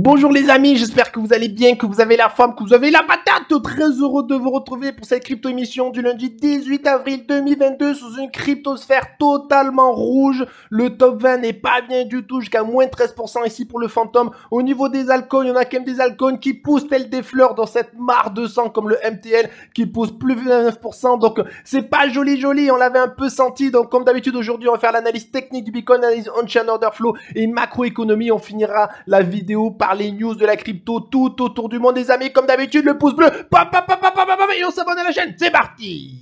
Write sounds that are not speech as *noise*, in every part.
Bonjour les amis, j'espère que vous allez bien, que vous avez la forme, que vous avez la bataille très heureux de vous retrouver pour cette crypto-émission du lundi 18 avril 2022 sous une cryptosphère totalement rouge. Le top 20 n'est pas bien du tout jusqu'à moins 13% ici pour le fantôme. Au niveau des alcônes, il y en a quand même des alcônes qui poussent tel des fleurs dans cette mare de sang comme le MTL qui pousse plus de 9%. Donc c'est pas joli joli, on l'avait un peu senti. Donc comme d'habitude aujourd'hui, on va faire l'analyse technique du Bitcoin, analyse on-chain order flow et macroéconomie. On finira la vidéo par les news de la crypto tout autour du monde. Les amis, comme d'habitude, le pouce bleu pa, pa, et on s'abonne à la chaîne. C'est parti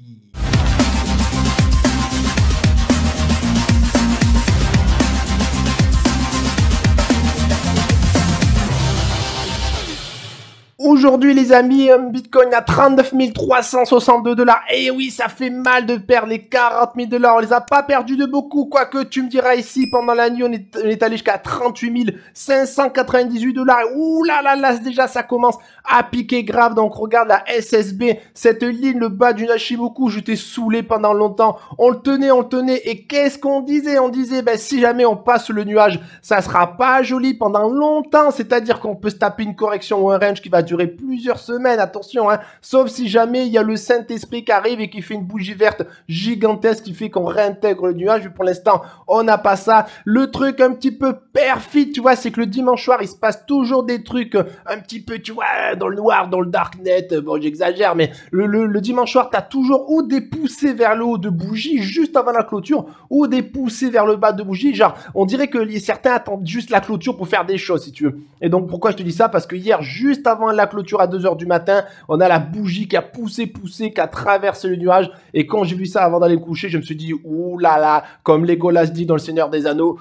Aujourd'hui, les amis, Bitcoin à 39 362 dollars. Et eh oui, ça fait mal de perdre les 40 000 dollars. On les a pas perdus de beaucoup. Quoique, tu me diras ici, pendant la nuit, on est, allé jusqu'à 38 598 dollars. Ouh là là là, déjà, ça commence à piquer grave. Donc, regarde la SSB. Cette ligne, le bas du je j'étais saoulé pendant longtemps. On le tenait, on le tenait. Et qu'est-ce qu'on disait? On disait, ben, si jamais on passe le nuage, ça sera pas joli pendant longtemps. C'est-à-dire qu'on peut se taper une correction ou un range qui va durer plusieurs semaines, attention, hein, sauf si jamais il y a le Saint-Esprit qui arrive et qui fait une bougie verte gigantesque qui fait qu'on réintègre le nuage. Pour l'instant, on n'a pas ça. Le truc un petit peu perfide, tu vois, c'est que le dimanche soir, il se passe toujours des trucs un petit peu, tu vois, dans le noir, dans le dark net Bon, j'exagère, mais le, le, dimanche soir, t'as toujours ou des poussées vers le haut de bougie juste avant la clôture ou des poussées vers le bas de bougie. Genre, on dirait que certains attendent juste la clôture pour faire des choses, si tu veux. Et donc, pourquoi je te dis ça Parce que hier, juste avant la clôture à 2h du matin. On a la bougie qui a poussé, poussé, qui a traversé le nuage. Et quand j'ai vu ça avant d'aller me coucher, je me suis dit, oulala, là là, comme Legolas dit dans Le Seigneur des Anneaux,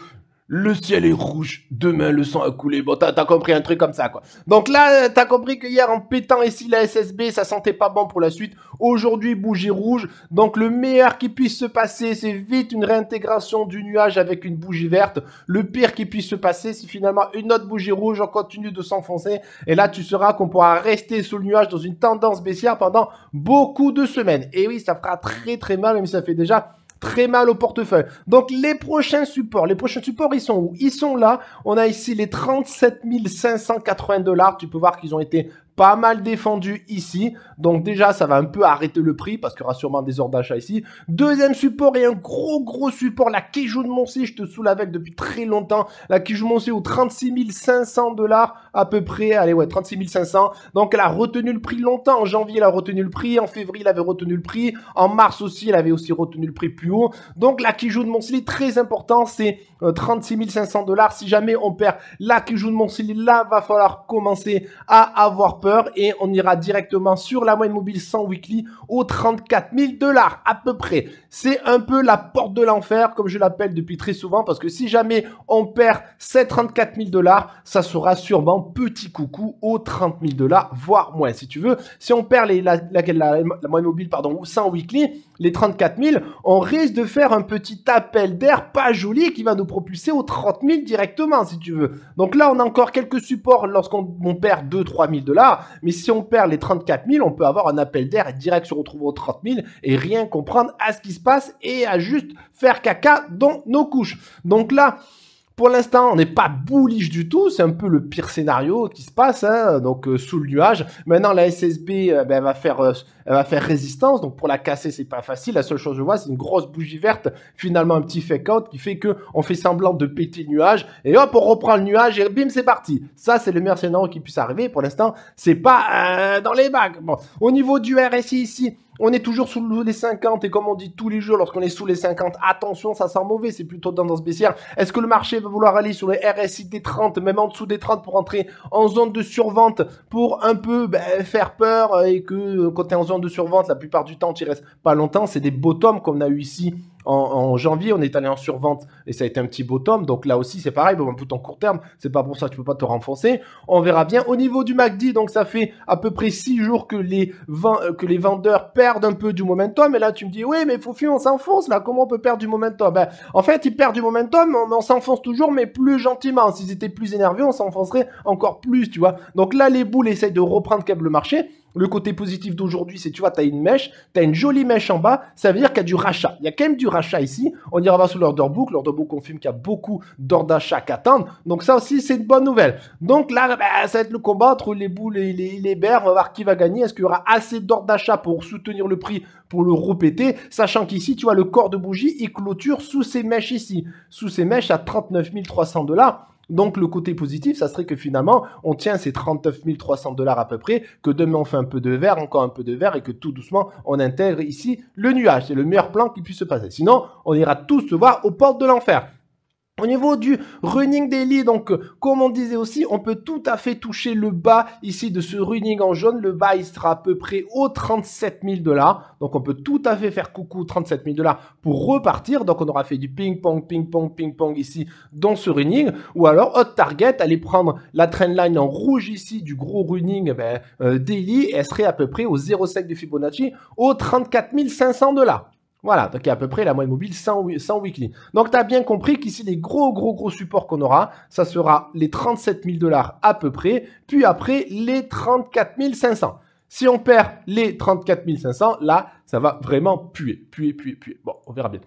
le ciel est rouge, demain le sang a coulé. Bon, t'as as compris un truc comme ça, quoi. Donc là, t'as compris que hier, en pétant ici la SSB, ça sentait pas bon pour la suite. Aujourd'hui, bougie rouge. Donc le meilleur qui puisse se passer, c'est vite une réintégration du nuage avec une bougie verte. Le pire qui puisse se passer, c'est finalement une autre bougie rouge, on continue de s'enfoncer. Et là, tu seras qu'on pourra rester sous le nuage dans une tendance baissière pendant beaucoup de semaines. Et oui, ça fera très très mal, même si ça fait déjà très mal au portefeuille. Donc les prochains supports, les prochains supports, ils sont où Ils sont là. On a ici les 37 580 dollars. Tu peux voir qu'ils ont été pas mal défendu ici. Donc déjà, ça va un peu arrêter le prix parce qu'il y aura sûrement des ordres d'achat ici. Deuxième support et un gros gros support, la Kijou de Monsi. Je te saoule avec depuis très longtemps. La Kijou de Monsi aux 36 500 dollars à peu près. Allez ouais, 36 500. Donc elle a retenu le prix longtemps. En janvier, elle a retenu le prix. En février, elle avait retenu le prix. En mars aussi, elle avait aussi retenu le prix plus haut. Donc la Kijun de Monsi, très important, c'est 36 euh, 500 dollars. Si jamais on perd la Kijun de Monsi, là va falloir commencer à avoir et on ira directement sur la moyenne mobile 100 weekly aux 34 000 dollars à peu près. C'est un peu la porte de l'enfer comme je l'appelle depuis très souvent parce que si jamais on perd ces 34 000 dollars, ça sera sûrement petit coucou aux 30 000 dollars voire moins si tu veux. Si on perd la, moyenne mobile pardon 100 weekly, les 34 000, on risque de faire un petit appel d'air pas joli qui va nous propulser aux 30 000 directement si tu veux. Donc là on a encore quelques supports lorsqu'on perd 2-3 000 dollars mais si on perd les 34 000, on peut avoir un appel d'air et direct se retrouver aux 30 000 et rien comprendre à ce qui se passe et à juste faire caca dans nos couches. Donc là, pour l'instant, on n'est pas bullish du tout. C'est un peu le pire scénario qui se passe, hein. donc euh, sous le nuage. Maintenant, la SSB euh, ben, elle va faire, euh, va faire résistance. Donc pour la casser, c'est pas facile. La seule chose que je vois, c'est une grosse bougie verte. Finalement, un petit fake out qui fait que on fait semblant de péter le nuage et hop, on reprend le nuage et bim, c'est parti. Ça, c'est le meilleur scénario qui puisse arriver. Pour l'instant, c'est pas dans les bagues. Bon, au niveau du RSI ici. On est toujours sous les 50 et comme on dit tous les jours, lorsqu'on est sous les 50, attention, ça sent mauvais, c'est plutôt tendance baissière. Est-ce que le marché va vouloir aller sur les RSI des 30, même en dessous des 30 pour entrer en zone de survente pour un peu ben, faire peur et que euh, quand tu es en zone de survente, la plupart du temps, tu restes pas longtemps. C'est des bottoms qu'on a eu ici en, janvier, on est allé en survente et ça a été un petit beau tome. Donc là aussi, c'est pareil, bon, tout en court terme, c'est pas pour ça, tu peux pas te renfoncer. On verra bien. Au niveau du MACD, donc ça fait à peu près 6 jours que les, euh, que les vendeurs perdent un peu du momentum. Et là, tu me dis, oui, mais fuir, on s'enfonce là. Comment on peut perdre du momentum ben, En fait, ils perdent du momentum, on, on s'enfonce toujours, mais plus gentiment. S'ils étaient plus énervés, on s'enfoncerait encore plus, tu vois. Donc là, les boules essayent de reprendre câble le marché. Le côté positif d'aujourd'hui, c'est tu vois, tu as une mèche, tu as une jolie mèche en bas, ça veut dire qu'il y a du rachat. Il y a quand même du rachat ici. On ira voir sur l'order book. L'order book confirme qu'il y a beaucoup d'ordres d'achat attendre. Donc ça aussi, c'est une bonne nouvelle. Donc là, ben, ça va être le combat entre les boules et les, les On va voir qui va gagner. Est-ce qu'il y aura assez d'ordres d'achat pour soutenir le prix, pour le repéter, sachant qu'ici, tu vois, le corps de bougie, il clôture sous ces mèches ici. Sous ces mèches à 39 300 dollars. Donc le côté positif, ça serait que finalement, on tient ces 39 300 dollars à peu près, que demain on fait un peu de vert, encore un peu de vert, et que tout doucement, on intègre ici le nuage. C'est le meilleur plan qui puisse se passer. Sinon, on ira tous se voir aux portes de l'enfer. Au niveau du running daily, donc euh, comme on disait aussi, on peut tout à fait toucher le bas ici de ce running en jaune. Le bas, il sera à peu près aux 37 000 dollars. Donc on peut tout à fait faire coucou 37 000 dollars pour repartir. Donc on aura fait du ping-pong, ping-pong, ping-pong ici dans ce running. Ou alors, hot target, aller prendre la trendline en rouge ici du gros running ben, euh, daily. Et elle serait à peu près au 0,5 de Fibonacci aux 34 500 dollars. Voilà, donc il y a à peu près la moyenne mobile 100, weekly. Donc tu as bien compris qu'ici, les gros, gros, gros supports qu'on aura, ça sera les 37 000 dollars à peu près, puis après les 34 500. Si on perd les 34 500, là, ça va vraiment puer, puer, puer, puer. Bon, on verra bien.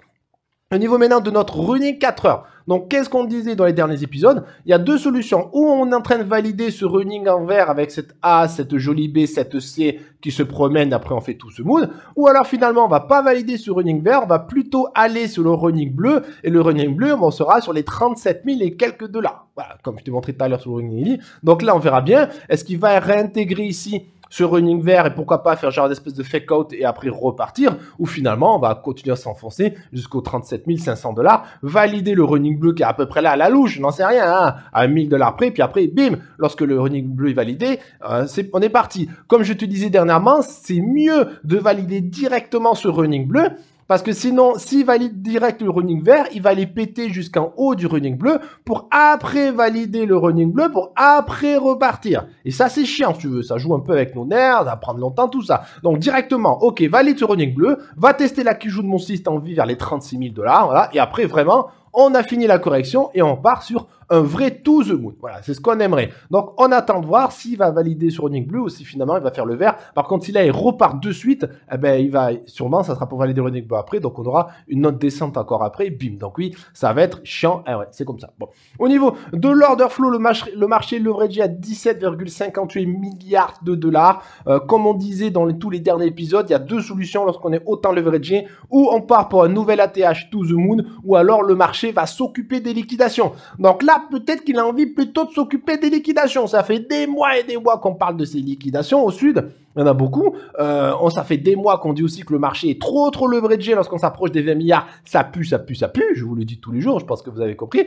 Au niveau maintenant de notre running 4 heures. Donc, qu'est-ce qu'on disait dans les derniers épisodes Il y a deux solutions. Ou on est en train de valider ce running en vert avec cette A, cette jolie B, cette C qui se promène. Après, on fait tout ce mood. Ou alors, finalement, on va pas valider ce running vert. On va plutôt aller sur le running bleu. Et le running bleu, on sera sur les 37 000 et quelques dollars. Voilà, comme je t'ai montré tout à l'heure sur le running. Donc là, on verra bien. Est-ce qu'il va réintégrer ici ce running vert et pourquoi pas faire genre d'espèce de fake out et après repartir, ou finalement on va continuer à s'enfoncer jusqu'aux 37 500 dollars, valider le running bleu qui est à peu près là à la louche, je n'en sais rien, hein, à 1000 dollars près, puis après bim, lorsque le running bleu est validé, euh, on est parti. Comme je te disais dernièrement, c'est mieux de valider directement ce running bleu parce que sinon, s'il valide direct le running vert, il va les péter jusqu'en haut du running bleu pour après valider le running bleu pour après repartir. Et ça, c'est chiant, si tu veux. Ça joue un peu avec nos nerfs, ça va prendre longtemps, tout ça. Donc, directement, ok, valide ce running bleu, va tester la joue de mon système en vie vers les 36 000 dollars, voilà. Et après, vraiment, on a fini la correction et on part sur un vrai to the moon. Voilà, c'est ce qu'on aimerait. Donc on attend de voir s'il va valider sur Running Blue ou si finalement il va faire le vert. Par contre, si là il repart de suite, eh ben il va sûrement ça sera pour valider Running Blue après, donc on aura une note descente encore après, bim. Donc oui, ça va être chiant. Ah c'est comme ça. Bon. Au niveau de l'order flow, le, marché le marché leveragé à 17,58 milliards de dollars. Euh, comme on disait dans tous les derniers épisodes, il y a deux solutions lorsqu'on est autant leveragé, ou on part pour un nouvel ATH to the moon, ou alors le marché va s'occuper des liquidations. Donc là, peut-être qu'il a envie plutôt de s'occuper des liquidations. Ça fait des mois et des mois qu'on parle de ces liquidations au sud. Il y en a beaucoup. Euh, on, oh, ça fait des mois qu'on dit aussi que le marché est trop trop leveragé lorsqu'on s'approche des 20 milliards. Ça pue, ça pue, ça pue. Je vous le dis tous les jours, je pense que vous avez compris.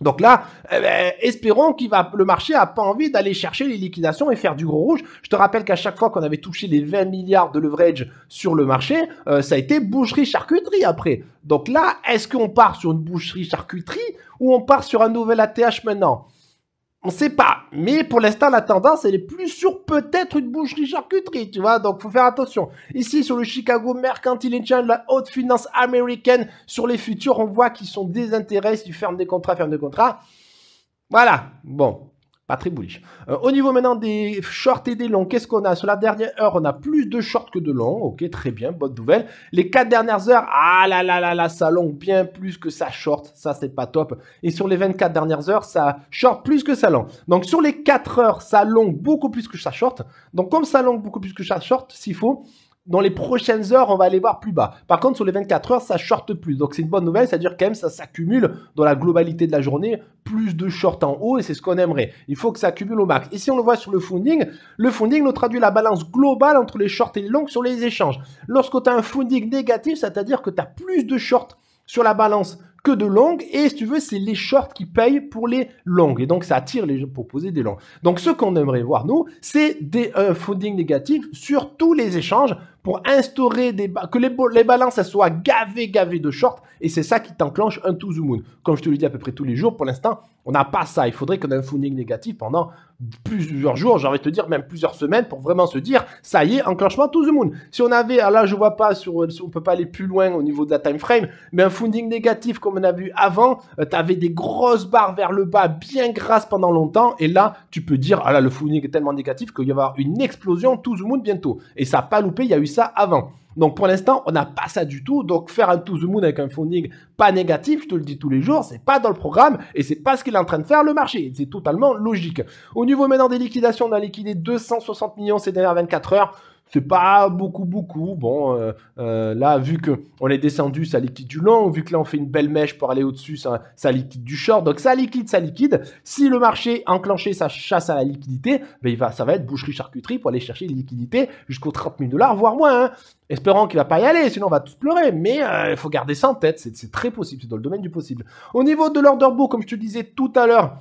Donc là, eh ben, espérons qu'il va, le marché a pas envie d'aller chercher les liquidations et faire du gros rouge. Je te rappelle qu'à chaque fois qu'on avait touché les 20 milliards de leverage sur le marché, euh, ça a été boucherie charcuterie après. Donc là, est-ce qu'on part sur une boucherie charcuterie ou on part sur un nouvel ATH maintenant on ne sait pas. Mais pour l'instant, la tendance, elle est plus sur peut-être une boucherie charcuterie, tu vois. Donc, faut faire attention. Ici, sur le Chicago Mercantile Exchange, la haute finance américaine, sur les futurs, on voit qu'ils sont désintéressés, du ferme des contrats, ferme des contrats. Voilà. Bon très bullish. Euh, au niveau maintenant des shorts et des longs, qu'est-ce qu'on a Sur la dernière heure, on a plus de shorts que de longs. Ok, très bien, bonne nouvelle. Les quatre dernières heures, ah là là là là, ça longue bien plus que ça short. Ça, c'est pas top. Et sur les 24 dernières heures, ça short plus que ça long. Donc sur les 4 heures, ça longue beaucoup plus que ça short. Donc comme ça longue beaucoup plus que ça short, s'il faut, dans les prochaines heures, on va aller voir plus bas. Par contre, sur les 24 heures, ça shorte plus. Donc c'est une bonne nouvelle, c'est-à-dire quand même ça s'accumule dans la globalité de la journée, plus de shorts en haut et c'est ce qu'on aimerait. Il faut que ça accumule au max. Ici, on le voit sur le funding. Le funding nous traduit la balance globale entre les shorts et les longs sur les échanges. Lorsque tu as un funding négatif, c'est-à-dire que tu as plus de shorts sur la balance que de longs. Et si tu veux, c'est les shorts qui payent pour les longs. Et donc, ça attire les gens pour poser des longs. Donc, ce qu'on aimerait voir, nous, c'est des euh, funding négatifs sur tous les échanges pour instaurer des que les, les balances soient gavées, gavées de shorts, et c'est ça qui t'enclenche un to the moon. Comme je te le dis à peu près tous les jours, pour l'instant, on n'a pas ça. Il faudrait qu'on ait un funding négatif pendant plusieurs jours, j'ai envie de te dire même plusieurs semaines, pour vraiment se dire, ça y est, enclenchement to the moon. Si on avait, alors là je vois pas, sur, on peut pas aller plus loin au niveau de la time frame, mais un funding négatif comme on a vu avant, euh, tu avais des grosses barres vers le bas, bien grasses pendant longtemps, et là tu peux dire, ah là le funding est tellement négatif qu'il va y avoir une explosion to the bientôt. Et ça n'a pas loupé, il y a ça avant. Donc pour l'instant, on n'a pas ça du tout. Donc faire un to the moon avec un funding pas négatif, je te le dis tous les jours, c'est pas dans le programme et c'est pas ce qu'il est en train de faire le marché. C'est totalement logique. Au niveau maintenant des liquidations, on a liquidé 260 millions ces dernières 24 heures c'est pas beaucoup, beaucoup. Bon, euh, euh, là, vu que on est descendu, ça liquide du long. Vu que là, on fait une belle mèche pour aller au-dessus, ça, liquide du short. Donc, ça liquide, ça liquide. Si le marché enclenché sa chasse à la liquidité, ben, il va, ça va être boucherie-charcuterie pour aller chercher liquidité liquidité jusqu'aux 30 000 dollars, voire moins. Hein. Espérons Espérant qu'il va pas y aller, sinon on va tous pleurer. Mais euh, il faut garder ça en tête. C'est très possible. C'est dans le domaine du possible. Au niveau de l'order book, comme je te disais tout à l'heure,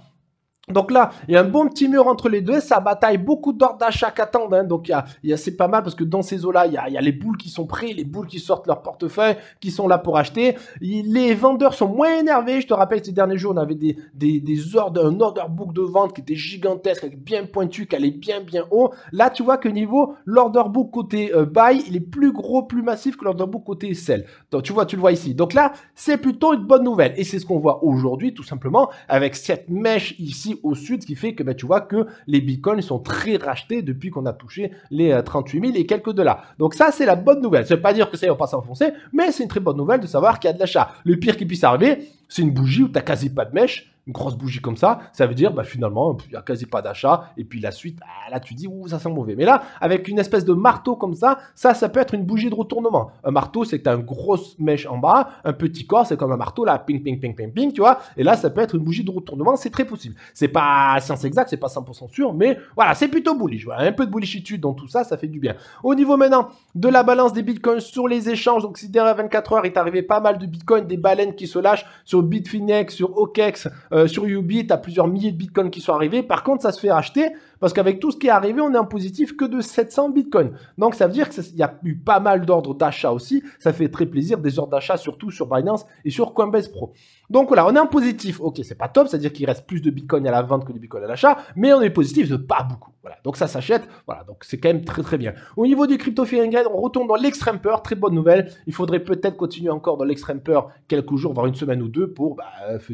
donc là, il y a un bon petit mur entre les deux. Ça bataille beaucoup d'ordres d'achat qu'attendent. Hein. Donc, c'est pas mal parce que dans ces eaux-là, il y a, les boules qui sont prêts, les boules qui sortent leur portefeuille, qui sont là pour acheter. les vendeurs sont moins énervés. Je te rappelle ces derniers jours, on avait des, ordres, un order book de vente qui était gigantesque, bien pointu, qui allait bien, bien haut. Là, tu vois que niveau, l'order book côté euh, buy, il est plus gros, plus massif que l'order book côté sell. Donc, tu vois, tu le vois ici. Donc là, c'est plutôt une bonne nouvelle. Et c'est ce qu'on voit aujourd'hui, tout simplement, avec cette mèche ici au sud, ce qui fait que bah, tu vois que les bitcoins sont très rachetés depuis qu'on a touché les 38 euh, 000 et quelques dollars. Donc ça, c'est la bonne nouvelle. Ça ne veut pas dire que ça va pas s'enfoncer, mais c'est une très bonne nouvelle de savoir qu'il y a de l'achat. Le pire qui puisse arriver, c'est une bougie où tu n'as quasi pas de mèche, une grosse bougie comme ça, ça veut dire bah, finalement, il n'y a quasi pas d'achat. Et puis la suite, ah, là, tu dis, ça sent mauvais. Mais là, avec une espèce de marteau comme ça, ça, ça peut être une bougie de retournement. Un marteau, c'est que tu as une grosse mèche en bas, un petit corps, c'est comme un marteau, là, ping, ping, ping, ping, ping, tu vois. Et là, ça peut être une bougie de retournement, c'est très possible. C'est pas science exacte, c'est pas 100% sûr, mais voilà, c'est plutôt bullish. un peu de bullishitude dans tout ça, ça fait du bien. Au niveau maintenant de la balance des bitcoins sur les échanges, donc si derrière 24 heures, il est arrivé pas mal de bitcoins, des baleines qui se lâchent sur sur Bitfinex, sur OKEX, euh, sur Ubit, tu plusieurs milliers de bitcoins qui sont arrivés. Par contre, ça se fait acheter parce qu'avec tout ce qui est arrivé, on est en positif que de 700 bitcoins. Donc ça veut dire qu'il y a eu pas mal d'ordres d'achat aussi. Ça fait très plaisir, des ordres d'achat surtout sur Binance et sur Coinbase Pro. Donc voilà, on est en positif. Ok, c'est pas top, c'est-à-dire qu'il reste plus de Bitcoins à la vente que de Bitcoins à l'achat, mais on est positif de pas beaucoup. Voilà, donc ça s'achète. Voilà, donc c'est quand même très très bien. Au niveau du crypto fearing on retourne dans l'extrême peur. Très bonne nouvelle. Il faudrait peut-être continuer encore dans l'extrême peur quelques jours, voire une semaine ou deux, pour bah,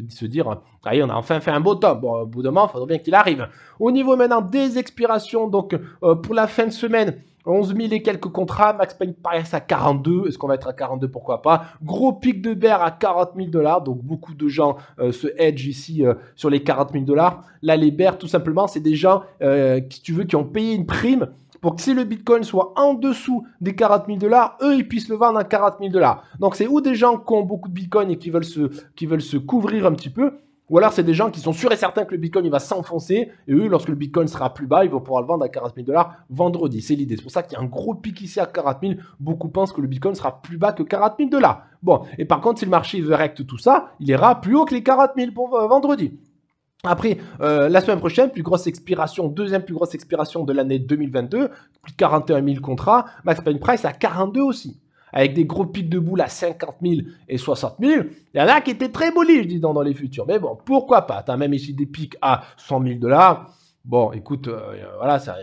se dire, ah, allez, on a enfin fait un beau top. Bon, au bout d'un moment, il faudrait bien qu'il arrive. Au niveau maintenant des des expirations. Donc, euh, pour la fin de semaine, 11 000 et quelques contrats. Max Payne paraissent à 42. Est-ce qu'on va être à 42 Pourquoi pas. Gros pic de Bear à 40 000 dollars. Donc beaucoup de gens euh, se hedge ici euh, sur les 40 000 dollars. Là, les Bears, tout simplement, c'est des gens, qui, tu veux, qui ont payé une prime pour que si le Bitcoin soit en dessous des 40 000 dollars, eux, ils puissent le vendre à 40 000 dollars. Donc, c'est ou des gens qui ont beaucoup de Bitcoin et qui veulent se, qui veulent se couvrir un petit peu, ou alors, c'est des gens qui sont sûrs et certains que le Bitcoin il va s'enfoncer. Et eux, lorsque le Bitcoin sera plus bas, ils vont pouvoir le vendre à 40 000 dollars vendredi. C'est l'idée. C'est pour ça qu'il y a un gros pic ici à 40 000. Beaucoup pensent que le Bitcoin sera plus bas que 40 000 dollars. Bon, et par contre, si le marché recte tout ça, il ira plus haut que les 40 000 pour vendredi. Après, euh, la semaine prochaine, plus grosse expiration, deuxième plus grosse expiration de l'année 2022, plus de 41 000 contrats, Max Payne Price à 42 aussi avec des gros pics de boules à 50 000 et 60 000. Il y en a qui étaient très je dis dans les futurs. Mais bon, pourquoi pas tu as même ici des pics à 100 000 dollars. Bon, écoute, euh, voilà, ça,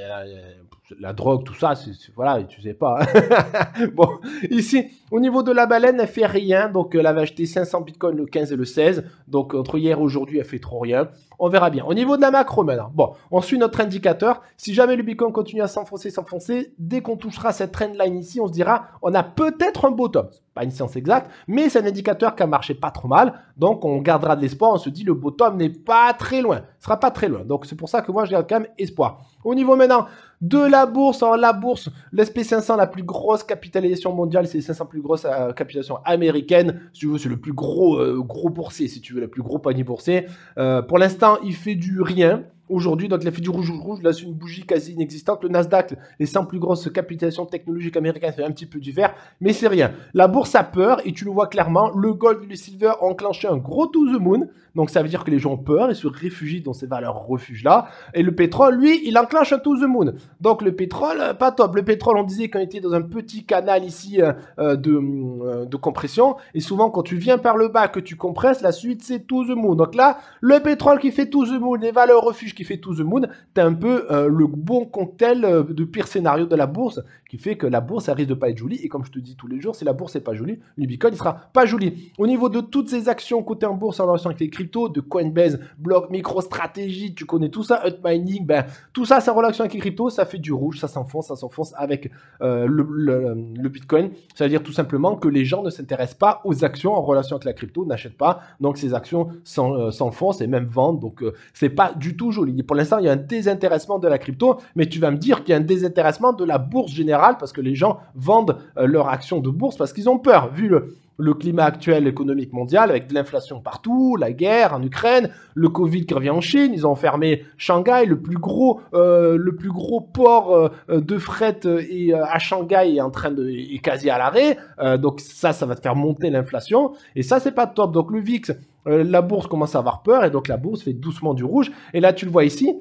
la drogue, tout ça, c'est, voilà, tu sais pas. Hein. *laughs* bon, ici, au niveau de la baleine, elle fait rien. Donc, elle avait acheté 500 bitcoins le 15 et le 16. Donc, entre hier et aujourd'hui, elle fait trop rien. On verra bien. Au niveau de la macro maintenant. Bon, on suit notre indicateur. Si jamais le bitcoin continue à s'enfoncer, s'enfoncer, dès qu'on touchera cette trend line ici, on se dira, on a peut-être un bottom. Pas une science exacte, mais c'est un indicateur qui a marché pas trop mal. Donc, on gardera de l'espoir. On se dit, le bottom n'est pas très loin. Ce sera pas très loin. Donc, c'est pour ça que moi, je garde quand même espoir. Au niveau maintenant de la bourse en la bourse. L'SP500, la plus grosse capitalisation mondiale, c'est les 500 plus grosses capitalisation euh, capitalisations américaines. Si tu veux, c'est le plus gros, euh, gros boursier, si tu veux, le plus gros panier boursier. Euh, pour l'instant, il fait du rien. Aujourd'hui, donc fille du rouge rouge, là, c'est une bougie quasi inexistante. Le Nasdaq, les 100 plus grosses capitalisations technologiques américaines, c'est un petit peu du vert, mais c'est rien. La bourse a peur et tu le vois clairement. Le gold et le silver ont enclenché un gros to the moon. Donc ça veut dire que les gens ont peur et se réfugient dans ces valeurs refuge-là. Et le pétrole, lui, il enclenche un to the moon. Donc le pétrole, euh, pas top. Le pétrole, on disait qu'on était dans un petit canal ici euh, euh, de, de compression. Et souvent, quand tu viens par le bas, que tu compresses, la suite, c'est to the moon. Donc là, le pétrole qui fait to the moon, les valeurs refuges qui fait tout The Moon, tu as un peu euh, le bon cocktail euh, de pire scénario de la bourse qui fait que la bourse, elle risque de pas être jolie. Et comme je te dis tous les jours, si la bourse n'est pas jolie, le Bitcoin ne sera pas joli. Au niveau de toutes ces actions cotées en bourse en relation avec les cryptos, de Coinbase, Block, stratégie, tu connais tout ça, Hot Mining, ben, tout ça, c'est en relation avec les cryptos, ça fait du rouge, ça s'enfonce, ça s'enfonce avec euh, le, Bitcoin. C'est-à-dire tout simplement que les gens ne s'intéressent pas aux actions en relation avec la crypto, n'achètent pas, donc ces actions s'enfoncent et même vendent. Donc c'est pas du tout joli. Pour l'instant, il y a un désintéressement de la crypto, mais tu vas me dire qu'il y a un désintéressement de la bourse générale parce que les gens vendent euh, leurs actions de bourse parce qu'ils ont peur, vu le, climat actuel économique mondial avec de l'inflation partout, la guerre en Ukraine, le Covid qui revient en Chine, ils ont fermé Shanghai, le plus gros, euh, le plus gros port euh, de fret et, à Shanghai est en train de est quasi à l'arrêt. donc ça, ça va te faire monter l'inflation et ça c'est pas top. Donc le VIX euh, la bourse commence à avoir peur et donc la bourse fait doucement du rouge. Et là, tu le vois ici,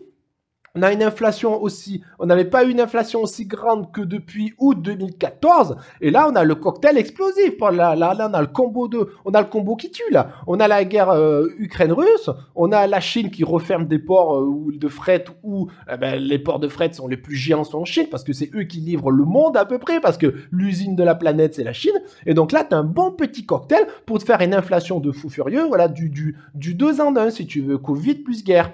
on a une inflation aussi, on n'avait pas eu une inflation aussi grande que depuis août 2014. Et là, on a le cocktail explosif. Là, là, là on a le combo de, on a le combo qui tue là. On a la guerre euh, Ukraine-Russe, on a la Chine qui referme des ports euh, de fret ou eh ben, les ports de fret sont les plus géants en Chine parce que c'est eux qui livrent le monde à peu près parce que l'usine de la planète c'est la Chine. Et donc là, t'as un bon petit cocktail pour te faire une inflation de fou furieux. Voilà du du du deux en un si tu veux Covid plus guerre.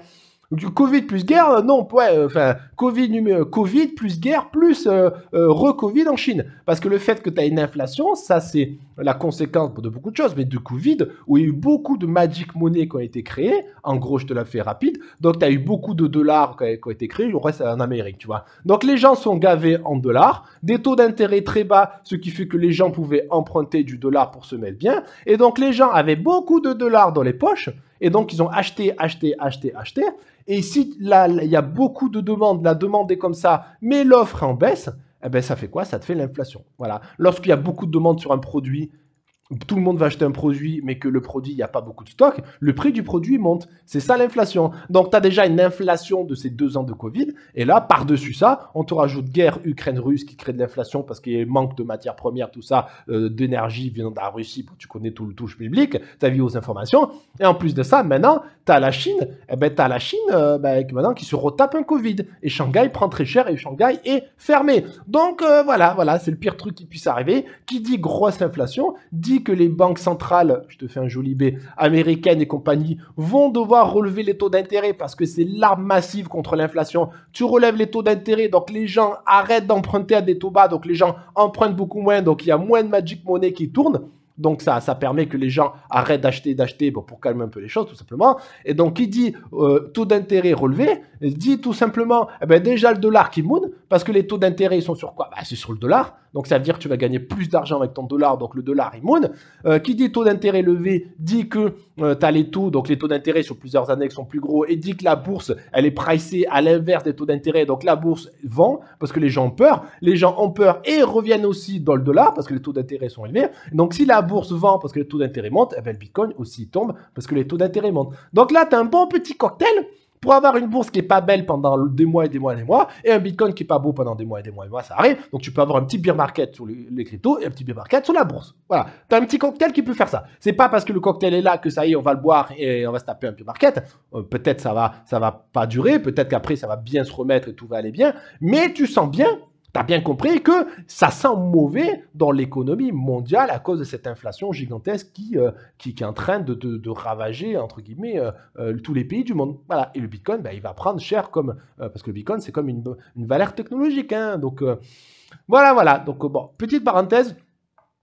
Donc, Covid plus guerre, euh, non, ouais, euh, enfin, Covid, euh, Covid plus guerre plus recovid en Chine. Parce que le fait que tu as une inflation, ça c'est la conséquence de beaucoup de choses, mais de Covid, où il y a eu beaucoup de magic money qui ont été créées, en gros, je te la fais rapide, donc tu as eu beaucoup de dollars qui ont été créés, on reste en Amérique, tu vois. Donc les gens sont gavés en dollars, des taux d'intérêt très bas, ce qui fait que les gens pouvaient emprunter du dollar pour se mettre bien, et donc les gens avaient beaucoup de dollars dans les poches, et donc ils ont acheté, acheté, acheté, acheté, et si là, il y a beaucoup de demandes, la demande est comme ça, mais l'offre en baisse, eh ben, ça fait quoi Ça te fait l'inflation. Voilà. Lorsqu'il y a beaucoup de demandes sur un produit, tout le monde va acheter un produit, mais que le produit, il n'y a pas beaucoup de stock, le prix du produit monte. C'est ça l'inflation. Donc, tu as déjà une inflation de ces deux ans de Covid. Et là, par-dessus ça, on te rajoute guerre Ukraine-Russe qui crée de l'inflation parce qu'il manque de matières premières, tout ça, euh, d'énergie venant de la Russie, tu connais tout le touche public, tu as vu aux informations. Et en plus de ça, maintenant, tu as la Chine, et eh ben, tu as la Chine euh, ben, maintenant qui se retape un Covid. Et Shanghai prend très cher et Shanghai est fermé. Donc, euh, voilà, voilà, c'est le pire truc qui puisse arriver. Qui dit grosse inflation, dit que les banques centrales, je te fais un joli B, américaines et compagnie, vont devoir relever les taux d'intérêt parce que c'est l'arme massive contre l'inflation. Tu relèves les taux d'intérêt, donc les gens arrêtent d'emprunter à des taux bas, donc les gens empruntent beaucoup moins, donc il y a moins de magic money qui tourne. Donc ça, ça permet que les gens arrêtent d'acheter, d'acheter pour calmer un peu les choses, tout simplement. Et donc, qui dit euh, taux d'intérêt relevé, dit tout simplement, eh ben, déjà le dollar qui moune, parce que les taux d'intérêt, sont sur quoi bah, C'est sur le dollar. Donc ça veut dire que tu vas gagner plus d'argent avec ton dollar, donc le dollar il moune. Euh, qui dit taux d'intérêt levé, dit que euh, tu as les taux, donc les taux d'intérêt sur plusieurs années qui sont plus gros, et dit que la bourse, elle est pricée à l'inverse des taux d'intérêt. Donc la bourse vend, parce que les gens ont peur. Les gens ont peur et reviennent aussi dans le dollar, parce que les taux d'intérêt sont élevés. Donc si la bourse vend parce que les taux d'intérêt montent, et eh bien, le Bitcoin aussi tombe parce que les taux d'intérêt montent. Donc là, tu as un bon petit cocktail pour avoir une bourse qui est pas belle pendant des mois et des mois et des mois, et un Bitcoin qui est pas beau pendant des mois et des mois et des mois, ça arrive. Donc tu peux avoir un petit beer market sur les cryptos et un petit beer market sur la bourse. Voilà, tu as un petit cocktail qui peut faire ça. C'est pas parce que le cocktail est là que ça y est, on va le boire et on va se taper un beer market. Euh, peut-être ça va, ça va pas durer, peut-être qu'après ça va bien se remettre et tout va aller bien, mais tu sens bien T'as bien compris que ça sent mauvais dans l'économie mondiale à cause de cette inflation gigantesque qui, euh, qui, est en train de, ravager, entre guillemets, euh, euh, tous les pays du monde. Voilà. Et le Bitcoin, bah, il va prendre cher comme... parce que le Bitcoin, c'est comme une, valeur technologique. Hein. Donc, voilà, voilà. Donc, bon, petite parenthèse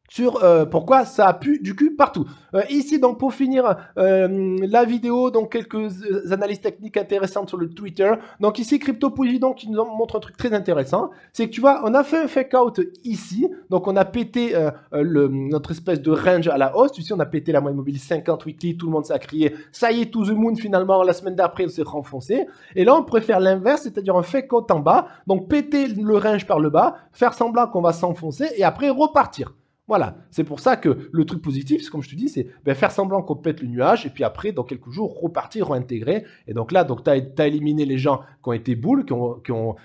sur euh, pourquoi ça a pu du cul partout. Euh, ici, donc, pour finir euh, la vidéo, donc quelques analyses techniques intéressantes sur le Twitter. Donc ici, Crypto donc, qui nous montre un truc très intéressant. C'est que tu vois, on a fait un fake-out ici. Donc, on a pété notre espèce de range à la hausse. Tu sais, on a pété la moyenne mobile 50 weekly. Tout le monde s'est crié « Ça y est, to the moon !» Finalement, la semaine d'après, on s'est renfoncé. Et là, on pourrait faire l'inverse, c'est-à-dire un fake-out en bas. Donc, péter le range par le bas, faire semblant qu'on va s'enfoncer et après repartir. Voilà, c'est pour ça que le truc positif, c'est comme je te dis, c'est ben, faire semblant qu'on pète le nuage et puis après, dans quelques jours, repartir, réintégrer. Et donc là, donc, tu as, éliminé les gens qui ont été boules, qui ont,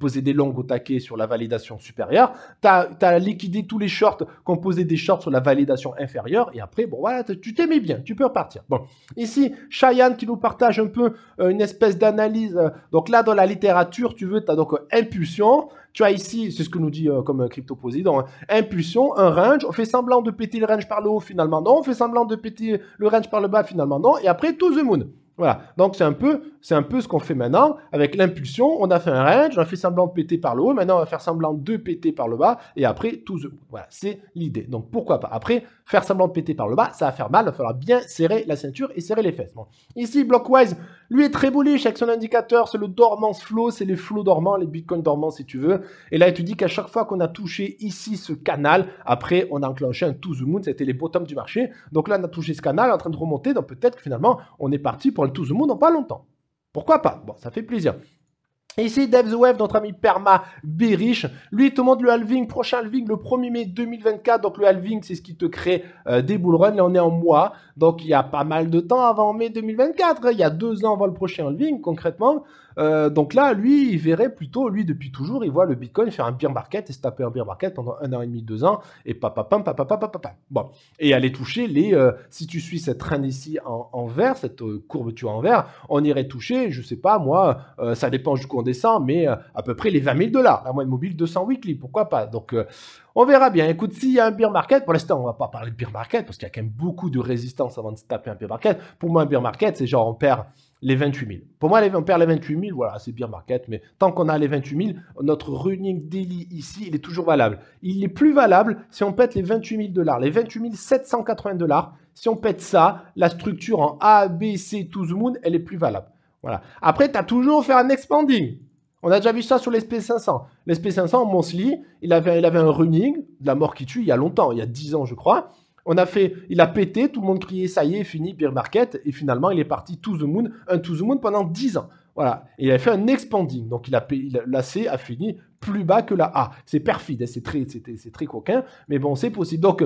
posé des longues au taquet sur la validation supérieure. Tu as, liquidé tous les shorts qui ont posé des shorts sur la validation inférieure. Et après, bon, tu t'es mis bien, tu peux repartir. Bon, ici, Cheyenne qui nous partage un peu euh, une espèce d'analyse. Euh, donc là, dans la littérature, tu veux, tu as donc euh, impulsion. Tu as ici, c'est ce que nous dit euh, comme euh, crypto président, hein. impulsion, un range, on fait semblant de péter le range par le haut finalement, non, on fait semblant de péter le range par le bas finalement, non, et après tout the moon. Voilà, donc c'est un peu, c'est un peu ce qu'on fait maintenant avec l'impulsion. On a fait un range, on a fait semblant de péter par le haut, maintenant on va faire semblant de péter par le bas, et après tout the moon. Voilà, c'est l'idée. Donc pourquoi pas Après, faire semblant de péter par le bas, ça va faire mal, il va falloir bien serrer la ceinture et serrer les fesses. Bon. Ici, Blockwise, lui est très bullish avec son indicateur, c'est le dormance flow, c'est les flots dormants, les bitcoins dormants si tu veux. Et là, tu dis dit qu'à chaque fois qu'on a touché ici ce canal, après on a enclenché un to the moon, c'était les bottoms du marché. Donc là, on a touché ce canal, en train de remonter, donc peut-être que finalement, on est parti pour le to the moon dans pas longtemps. Pourquoi pas Bon, ça fait plaisir. Ici, c'est the Web, notre ami Perma Berish, lui il te montre le halving, prochain halving le 1er mai 2024. Donc le halving, c'est ce qui te crée euh, des bullruns, Là, on est en mois, donc il y a pas mal de temps avant mai 2024. Il y a deux ans avant le prochain halving, concrètement. Euh, donc là, lui, il verrait plutôt, lui, depuis toujours, il voit le Bitcoin faire un beer market et se taper un beer market pendant un an et demi, deux ans, et papapam, papa, papapam. Bon, et aller toucher les, euh, si tu suis cette traîne ici en, vert, cette euh, tu vois en vert, on irait toucher, je sais pas, moi, ça dépend du coup on descend, mais à peu près les 20 000 dollars, la moyenne mobile 200 weekly, pourquoi pas. Donc on verra bien. Écoute, s'il y a un beer market, pour l'instant, on va pas parler de beer market parce qu'il y a quand même beaucoup de résistance avant de se taper un beer market. Pour moi, un beer market, c'est genre on perd les 28 000. Pour moi, on perd les 28 000, voilà, c'est beer market, mais tant qu'on a les 28 000, notre running daily ici, il est toujours valable. Il est plus valable si on pète les 28 000 dollars, les 28 780 dollars. Si on pète ça, la structure en A, B, C, to moon, elle est plus valable. Voilà. Après, tu as toujours fait un expanding. On a déjà vu ça sur l'SP500. L'SP500, Monsely, il avait, il avait un running de la mort qui tue il y a longtemps, il y a 10 ans, je crois. On a fait, il a pété, tout le monde criait ça y est, fini, beer market, et finalement il est parti to the moon, un to the moon pendant 10 ans. Voilà, et il a fait un expanding, donc il a, la C a fini plus bas que la A. C'est perfide, hein, c'est très, c'est très coquin, mais bon, c'est possible. Donc,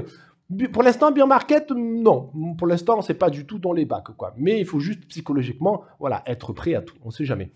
pour l'instant, beer market, non. Pour l'instant, c'est pas du tout dans les bacs, quoi. Mais il faut juste psychologiquement, voilà, être prêt à tout. On sait jamais.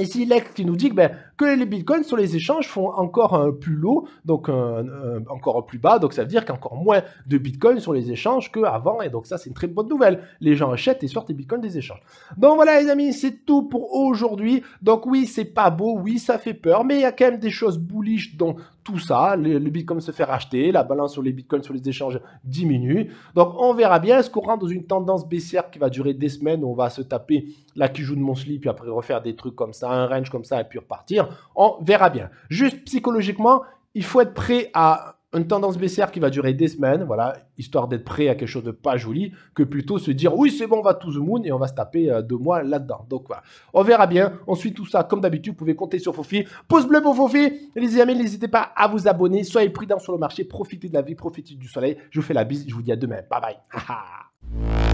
Ici, Lex qui nous dit ben, que les bitcoins sur les échanges font encore un euh, plus low, donc euh, euh, encore plus bas. Donc ça veut dire qu'encore moins de bitcoins sur les échanges qu'avant. Et donc ça, c'est une très bonne nouvelle. Les gens achètent et sortent les bitcoins des échanges. Donc voilà, les amis, c'est tout pour aujourd'hui. Donc oui, c'est pas beau. Oui, ça fait peur. Mais il y a quand même des choses bullish dont tout ça, le, bitcoin se fait racheter, la balance sur les bitcoins sur les échanges diminue. Donc on verra bien, est-ce qu'on rentre dans une tendance baissière qui va durer des semaines, on va se taper la qui joue de mon slip, puis après refaire des trucs comme ça, un range comme ça, et puis repartir. On verra bien. Juste psychologiquement, il faut être prêt à une tendance baissière qui va durer des semaines, voilà, histoire d'être prêt à quelque chose de pas joli, que plutôt se dire oui c'est bon on va to the moon et on va se taper euh, deux mois là-dedans. Donc voilà, on verra bien. On suit tout ça comme d'habitude. Vous pouvez compter sur Fofi. Pouce bleu pour Fofi. Les amis, n'hésitez pas à vous abonner. Soyez prudents sur le marché. Profitez de la vie, profitez du soleil. Je vous fais la bise. Je vous dis à demain. Bye bye. *laughs*